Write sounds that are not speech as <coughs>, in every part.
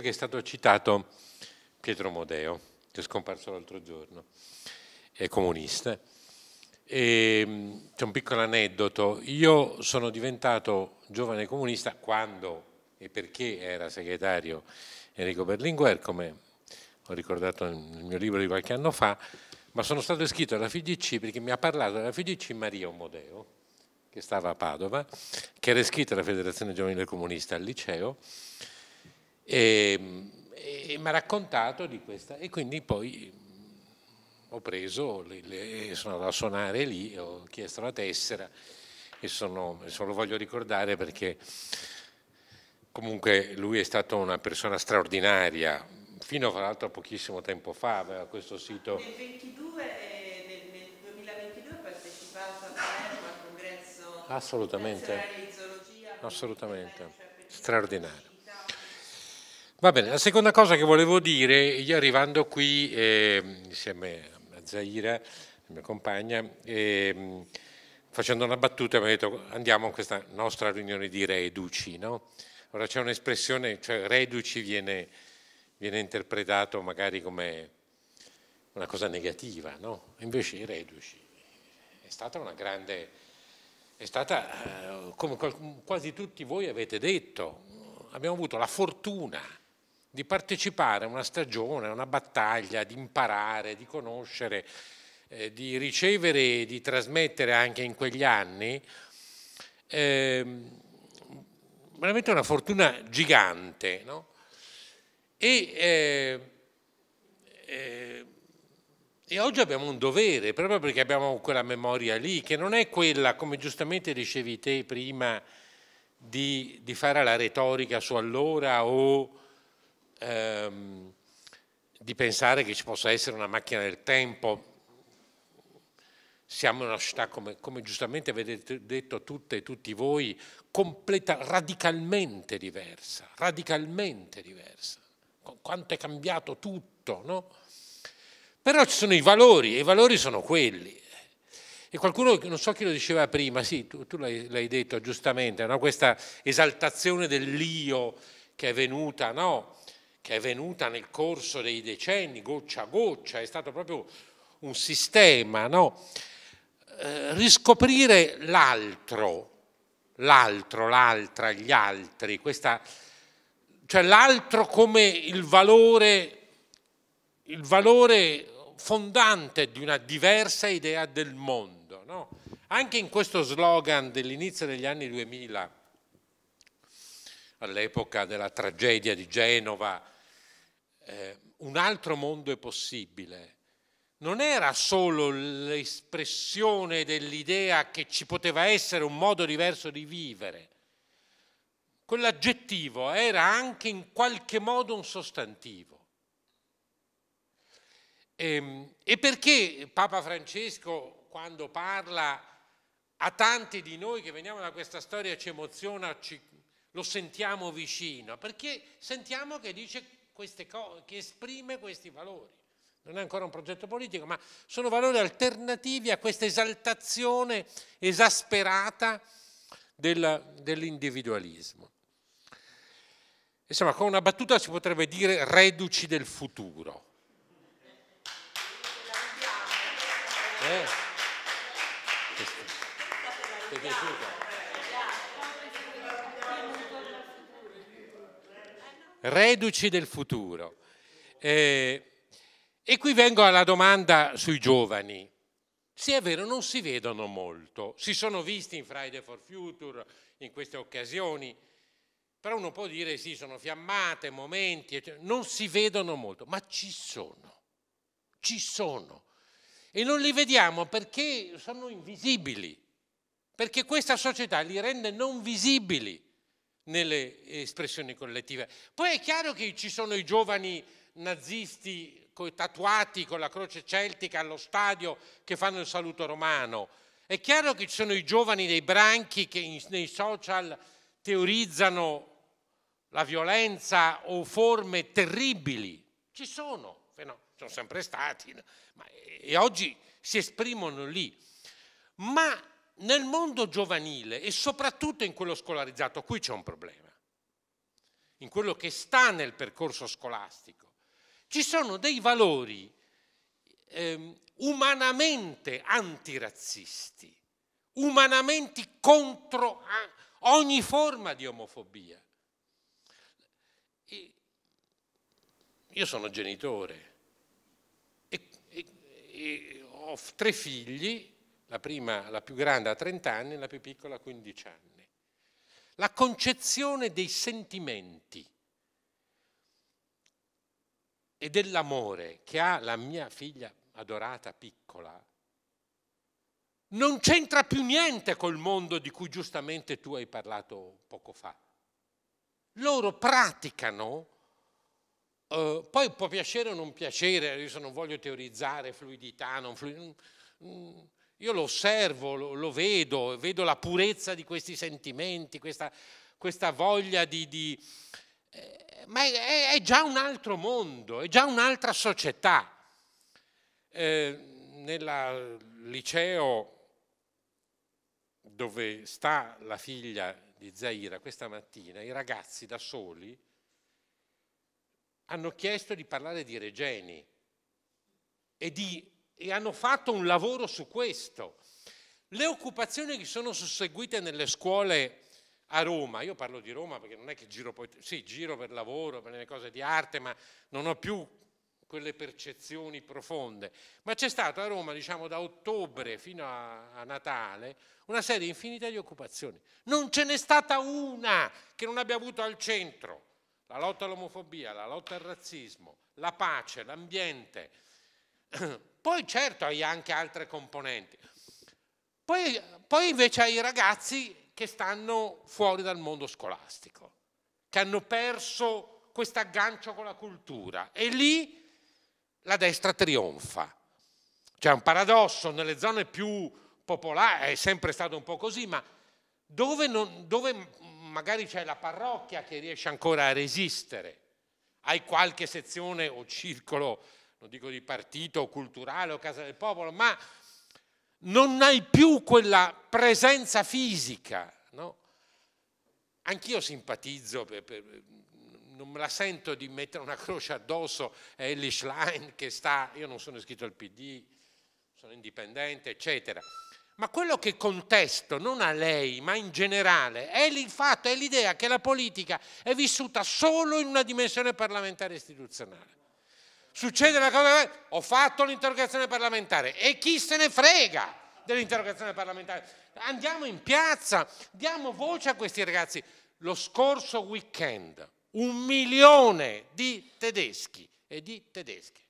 che è stato citato Pietro Modeo, che è scomparso l'altro giorno, è comunista. E, ehm, c'è un piccolo aneddoto, io sono diventato giovane comunista quando e perché era segretario Enrico Berlinguer, come ho ricordato nel mio libro di qualche anno fa, ma sono stato iscritto alla FIGC perché mi ha parlato della FIGC Maria Omodeo, che stava a Padova, che era iscritta alla Federazione Giovanile Comunista al liceo, Ehm, e, e mi ha raccontato di questa e quindi poi mm, ho preso, le, le, sono andato a suonare lì, ho chiesto la tessera e sono, lo voglio ricordare perché comunque lui è stato una persona straordinaria, fino fra l'altro a pochissimo tempo fa aveva questo sito. Nel, 22, 2022 eh, ha partecipato al congresso Assolutamente. di zoologia. Assolutamente, eh, cioè, straordinario. Va bene, la seconda cosa che volevo dire, io arrivando qui eh, insieme a Zaira, mia compagna, eh, facendo una battuta mi ha detto andiamo a questa nostra riunione di reduci, no? Ora c'è un'espressione, cioè reduci viene, viene interpretato magari come una cosa negativa, no? Invece i reduci è stata una grande, è stata, eh, come quasi tutti voi avete detto, abbiamo avuto la fortuna di partecipare a una stagione, a una battaglia, di imparare, di conoscere, eh, di ricevere e di trasmettere anche in quegli anni, eh, veramente una fortuna gigante. No? E, eh, eh, e oggi abbiamo un dovere, proprio perché abbiamo quella memoria lì, che non è quella, come giustamente dicevi te prima, di, di fare la retorica su allora o ehm, di pensare che ci possa essere una macchina del tempo. Siamo in una società, come, come giustamente avete detto tutte e tutti voi, completa, radicalmente diversa, radicalmente diversa. Quanto è cambiato tutto, no? Però ci sono i valori, e i valori sono quelli. E qualcuno, non so chi lo diceva prima, sì, tu, tu l'hai, detto giustamente, no? questa esaltazione dell'io che è venuta no? che è venuta nel corso dei decenni, goccia a goccia, è stato proprio un sistema, no? Eh, riscoprire l'altro, l'altro, l'altra, gli altri, questa, cioè l'altro come il valore, il valore, fondante di una diversa idea del mondo. No? Anche in questo slogan dell'inizio degli anni 2000, all'epoca della tragedia di Genova, eh, un altro mondo è possibile. Non era solo l'espressione dell'idea che ci poteva essere un modo diverso di vivere. Quell'aggettivo era anche in qualche modo un sostantivo. E, ehm, e perché Papa Francesco, quando parla a tanti di noi che veniamo da questa storia, ci emoziona, ci, lo sentiamo vicino, perché sentiamo che dice queste cose, che esprime questi valori. Non è ancora un progetto politico, ma sono valori alternativi a questa esaltazione esasperata dell'individualismo. Insomma, con una battuta si potrebbe dire reduci del futuro. Eh? Ti è piaciuta? reduci del futuro. Eh, e qui vengo alla domanda sui giovani. Sì, è vero, non si vedono molto, si sono visti in Friday for Future, in queste occasioni, però uno può dire sì, sono fiammate, momenti, eccetera. Cioè, non si vedono molto, ma ci sono, ci sono. E non li vediamo perché sono invisibili, perché questa società li rende non visibili nelle espressioni collettive. Poi è chiaro che ci sono i giovani nazisti tatuati con la croce celtica allo stadio che fanno il saluto romano. È chiaro che ci sono i giovani dei branchi che nei social teorizzano la violenza o forme terribili. Ci sono, eh no, sono sempre stati, ma, eh, e oggi si esprimono lì. Ma nel mondo giovanile e soprattutto in quello scolarizzato, qui c'è un problema, in quello che sta nel percorso scolastico. Ci sono dei valori eh, umanamente antirazzisti, umanamente contro ah, ogni forma di omofobia. E io sono genitore e, e, e ho tre figli la prima, la più grande a 30 anni, la più piccola a 15 anni. La concezione dei sentimenti e dell'amore che ha la mia figlia adorata piccola non c'entra più niente col mondo di cui giustamente tu hai parlato poco fa. Loro praticano, eh, poi può piacere o non piacere, adesso non voglio teorizzare fluidità, non fluidità, mm, mm, io lo osservo, lo, lo vedo, vedo la purezza di questi sentimenti, questa, questa voglia di... di eh, ma è, è, già un altro mondo, è già un'altra società. Eh, nel eh, liceo dove sta la figlia di Zaira questa mattina, i ragazzi da soli hanno chiesto di parlare di Regeni e di e hanno fatto un lavoro su questo. Le occupazioni che sono susseguite nelle scuole a Roma, io parlo di Roma perché non è che giro poi, sì, giro per lavoro, per le cose di arte, ma non ho più quelle percezioni profonde, ma c'è stato a Roma, diciamo da ottobre fino a, a, Natale, una serie infinita di occupazioni. Non ce n'è stata una che non abbia avuto al centro la lotta all'omofobia, la lotta al razzismo, la pace, l'ambiente. <clears throat> Poi certo hai anche altre componenti. Poi, poi invece hai i ragazzi che stanno fuori dal mondo scolastico, che hanno perso questo aggancio con la cultura e lì la destra trionfa. C'è un paradosso, nelle zone più popolari è sempre stato un po' così, ma dove, non, dove magari c'è la parrocchia che riesce ancora a resistere, hai qualche sezione o circolo non dico di partito o culturale o casa del popolo, ma non hai più quella presenza fisica. No? Anch'io simpatizzo, per, per, non me la sento di mettere una croce addosso a Ellie Schlein che sta, io non sono iscritto al PD, sono indipendente, eccetera. Ma quello che contesto, non a lei, ma in generale, è il fatto, è l'idea che la politica è vissuta solo in una dimensione parlamentare istituzionale succede una cosa, ho fatto l'interrogazione parlamentare e chi se ne frega dell'interrogazione parlamentare? Andiamo in piazza, diamo voce a questi ragazzi. Lo scorso weekend un milione di tedeschi e di tedesche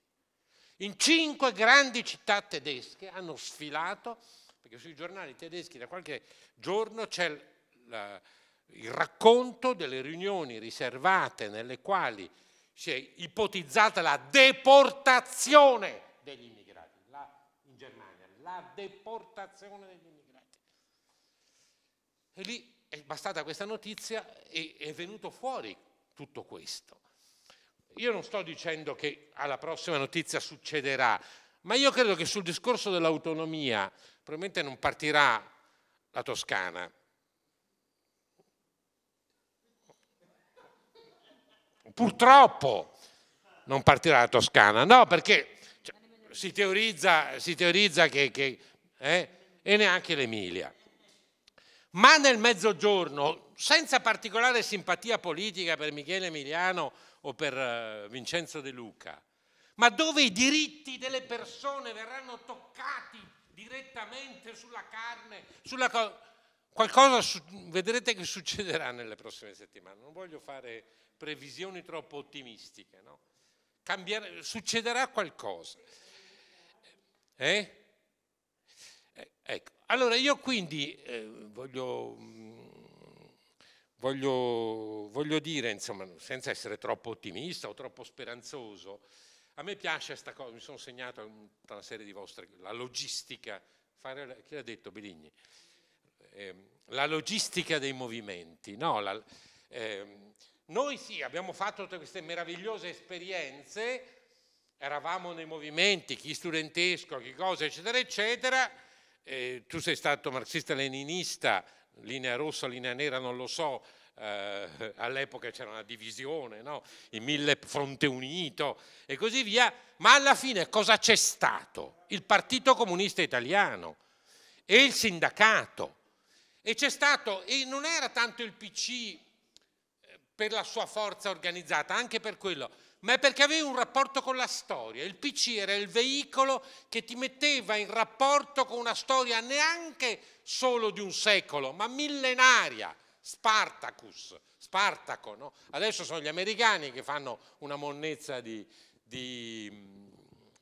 in cinque grandi città tedesche hanno sfilato, perché sui giornali tedeschi da qualche giorno c'è il racconto delle riunioni riservate nelle quali si è ipotizzata la deportazione degli immigrati, la, in Germania, la deportazione degli immigrati. E lì è bastata questa notizia e è venuto fuori tutto questo. Io non sto dicendo che alla prossima notizia succederà, ma io credo che sul discorso dell'autonomia probabilmente non partirà la Toscana, purtroppo non partirà la Toscana, no perché cioè, si, teorizza, si teorizza, che, che eh, e neanche l'Emilia. Ma nel mezzogiorno, senza particolare simpatia politica per Michele Emiliano o per eh, Vincenzo De Luca, ma dove i diritti delle persone verranno toccati direttamente sulla carne, sulla qualcosa vedrete che succederà nelle prossime settimane. Non voglio fare previsioni troppo ottimistiche. No? Cambiare, succederà qualcosa. Eh? Eh, ecco. Allora io quindi eh, voglio, mm, voglio, voglio, dire, insomma, senza essere troppo ottimista o troppo speranzoso, a me piace questa cosa, mi sono segnato tutta una serie di vostre, la logistica, fare, chi l'ha detto Beligni? Ehm, la logistica dei movimenti, no? La, ehm, noi sì, abbiamo fatto tutte queste meravigliose esperienze, eravamo nei movimenti, chi studentesco, chi cosa, eccetera, eccetera. Eh, tu sei stato marxista-leninista, linea rossa, linea nera, non lo so, eh, all'epoca c'era una divisione, no? il mille fronte unito e così via, ma alla fine cosa c'è stato? Il Partito Comunista Italiano e il sindacato. E c'è stato, e non era tanto il PC per la sua forza organizzata, anche per quello, ma è perché avevi un rapporto con la storia. Il PC era il veicolo che ti metteva in rapporto con una storia neanche solo di un secolo, ma millenaria. Spartacus, Spartaco, no? adesso sono gli americani che fanno una monnezza di, di mm,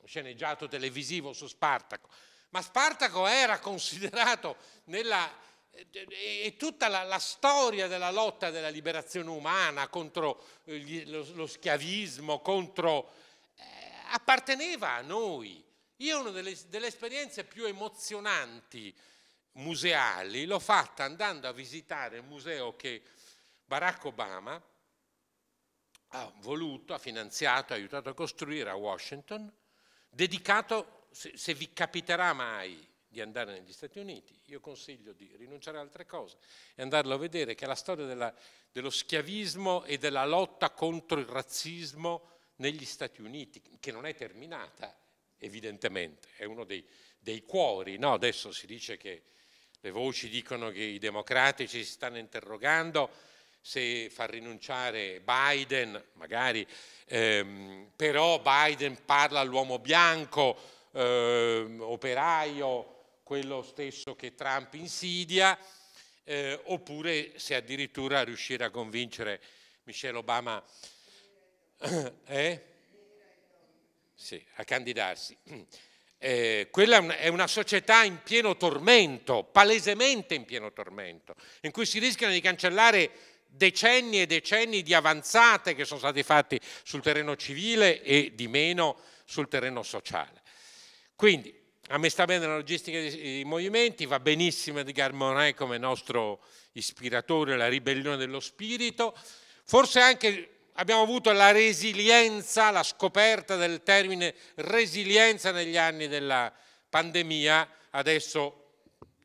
sceneggiato televisivo su Spartaco, ma Spartaco era considerato nella, eh, e tutta la, la, storia della lotta della liberazione umana contro eh, gli, lo, lo, schiavismo, contro, eh, apparteneva a noi. Io una delle, delle esperienze più emozionanti museali l'ho fatta andando a visitare il museo che Barack Obama ha voluto, ha finanziato, ha aiutato a costruire a Washington, dedicato, se, se vi capiterà mai di andare negli Stati Uniti, io consiglio di rinunciare a altre cose e andarlo a vedere che è la storia della, dello schiavismo e della lotta contro il razzismo negli Stati Uniti, che non è terminata evidentemente, è uno dei, dei cuori, no? adesso si dice che le voci dicono che i democratici si stanno interrogando se far rinunciare Biden, magari, ehm, però Biden parla all'uomo bianco, eh, operaio, quello stesso che Trump insidia, eh, oppure se addirittura riuscire a convincere Michelle Obama <coughs> eh? sì, a candidarsi. Eh, quella è una, società in pieno tormento, palesemente in pieno tormento, in cui si rischiano di cancellare decenni e decenni di avanzate che sono stati fatti sul terreno civile e di meno sul terreno sociale. Quindi a me sta bene la logistica dei movimenti, va benissimo Edgar Morin come nostro ispiratore, la ribellione dello spirito, forse anche abbiamo avuto la resilienza, la scoperta del termine resilienza negli anni della pandemia, adesso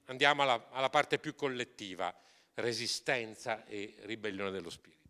andiamo alla, alla parte più collettiva, resistenza e ribellione dello spirito.